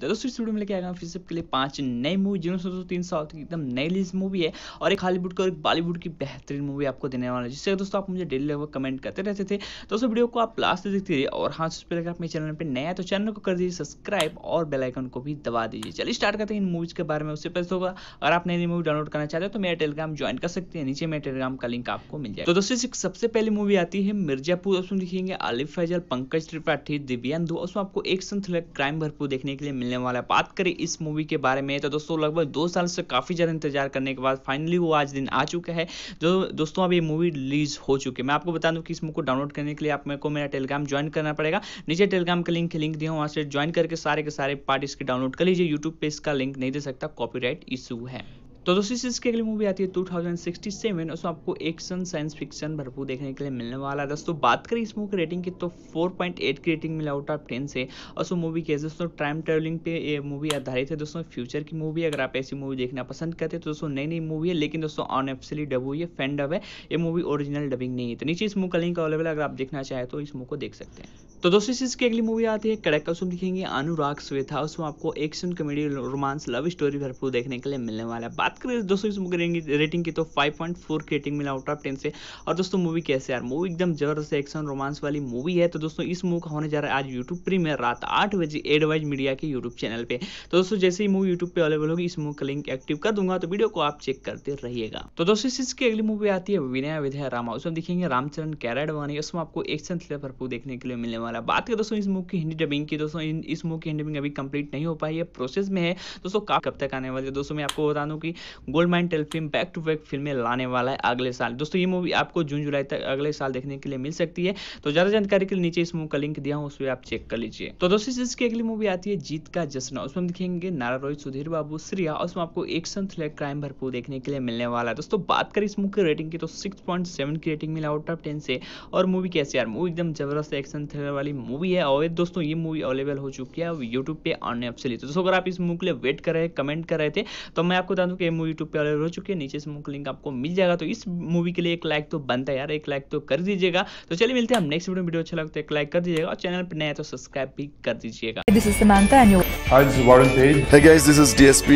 तो दोस्तों इस वीडियो में लेके आया फिर सबके लिए पांच नई मूवी जिनमें से दोस्तों तीन साल की एकदम नई लिस्ट मूवी है और एक हॉलीवुड का और एक बॉलीवुड की बेहतरीन मूवी आपको देने वाला है जिससे दोस्तों आप मुझे डेली लगभग कमेंट करते रहते थे दोस्तों वीडियो को आप लास्ट देखते रहिए और हाँ उस पर अगर आप मेरे चैनल पर नया तो चैनल को कर दीजिए सब्सक्राइब और बेलाइकन को भी दबा दीजिए चलिए स्टार्ट करते हैं इन मूवीज के बारे में उससे पहले होगा अगर आप नई नई मूवी डाउनलोड करना चाहते हैं तो मेरा टेलीग्राम ज्वाइन कर सकते हैं नीचे मेरे टेलीग्राम का लिंक आपको मिल जाए तो दोस्तों सबसे पहली मूवी आती है मिर्जापुर उसमें लिखेंगे आलिफ फैजल पंकज त्रिपाठी दिव्यांधु उसमें आपको एक्शन थ्रिलर क्राइम भरपूर देखने के लिए मिलने वाला है बात करें इस मूवी के बारे में तो दोस्तों लगभग दो साल से काफ़ी ज़्यादा इंतजार करने के बाद फाइनली वो आज दिन आ चुका है जो दोस्तों अभी मूवी रिलीज हो चुकी है मैं आपको बता दूँ कि इस मूवी को डाउनलोड करने के लिए आप मेरे को मेरा टेलीग्राम ज्वाइन करना पड़ेगा नीचे टेलीग्राम का लिंक लिंक दिया वहाँ से ज्वाइन करके सारे के सारे पार्ट इसके डाउनलोड कर लीजिए यूट्यूब पर इसका लिंक नहीं दे सकता कॉपीराइट इशू है तो दूसरी सीरीज की अगली मूवी आती है 2067 उसमें आपको एक्शन साइंस फिक्शन भरपूर देखने के लिए मिलने वाला है दोस्तों बात करें इस मूवी की रेटिंग की तो 4.8 की रेटिंग मिला आउट ऑफ टेन से और सो मूवी के दोस्तों टाइम ट्रेवलिंग पे ये मूवी आधारित है दोस्तों फ्यूचर की मूवी अगर आप ऐसी मूवी देखना पसंद करते तो दोस्तों नई नई मूवी है लेकिन दोस्तों ऑन एफसली डब हुई है फैन डब है ये मूवी ओरिजिनल डबिंग नहीं है तो नीचे इस मूव का लिंक अवेलेबल अगर आप देखना चाहें तो इस मूव को देख सकते हैं तो दोस्तों की अगली मूवी आती है कड़क उसमें लिखेंगे अनुराग श्वेता उसमें आपको action comedy romance love story भरपूर देखने के लिए मिलने वाला है बात बात करें दोस्तों इस मूवी की रेटिंग की तो 5.4 की रेटिंग मिला आउट ऑफ टेन से और दोस्तों मूवी कैसे यार मूवी एकदम जबरदस्त एक्शन रोमांस वाली मूवी है तो दोस्तों इस मूवी का होने जा रहा है आज यूट्यूब प्रीमियर रात आठ बजे एडवाइज मीडिया के यूट्यूब चैनल पर तो दोस्तों जैसे ही मूवी यूट्यूब पर अवेलेबल होगी इस मूवी का लिंक एक्टिव कर दूंगा तो वीडियो को आप चेक करते रहिएगा तो दोस्तों इस चीज़ की अगली मूवी आती है विनय विधेय रामा उसमें देखेंगे रामचरण कैराड वानी उसमें आपको एक्शन थ्रिलर भरपूर देखने के लिए मिलने वाला बात करें दोस्तों इस मूवी की हिंदी डबिंग की दोस्तों इस मूवी की हिंदी डबिंग अभी कंप्लीट नहीं हो पाई है प्रोसेस में है दोस्तों कब तक आने वाली है दोस्तों मैं आपको बता दूं कि Goldmines Telefilm back to back फिल्में लाने वाला है अगले साल दोस्तों ये मूवी आपको जून जुलाई तक अगले साल देखने के लिए मिल सकती है तो ज्यादा जानकारी के लिए नीचे इस मूवी का लिंक दिया हूँ उसमें आप चेक कर लीजिए तो दोस्तों इसकी अगली मूवी आती है जीत का जश्न उसमें हम दिखेंगे नारा रोहित सुधीर बाबू श्रिया और उसमें आपको एक्शन थ्रिलर क्राइम भरपूर देखने के लिए मिलने वाला है दोस्तों बात करें इस मूवी की रेटिंग की तो सिक्स पॉइंट सेवन की रेटिंग मिला आउट ऑफ टेन से और मूवी कैसे यार मूवी एकदम जबरदस्त एक्शन थ्रिलर वाली मूवी है और दोस्तों ये मूवी अवेलेबल हो चुकी है यूट्यूब पे ऑन एप से ली तो दोस्तों अगर आप इस मूवी के लिए वेट कर रहे कमेंट कर रहे थे तो मैं आपको बता दूँ कि मूवी टू पे हो चुके हैं नीचे से मुख लिंक आपको मिल जाएगा तो इस मूवी के लिए एक लाइक तो बनता है यार एक लाइक तो कर दीजिएगा तो चलिए मिलते हैं नेक्स्ट वीडियो अच्छा लगता है एक लाइक कर दीजिएगा और चैनल पर नया तो सब्सक्राइब भी कर दीजिएगा this is Samantha and you hi this is Varun Tej hey guys this is DSP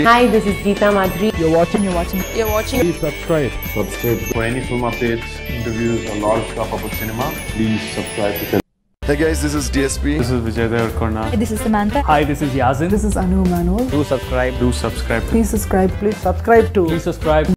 Hey guys, this is DSP. This is Vijay Devarkorna. This is Samantha. Hi, this is Yazin. This is Anu Manuel. Do subscribe. Do subscribe. Please subscribe. Please subscribe to. Please subscribe.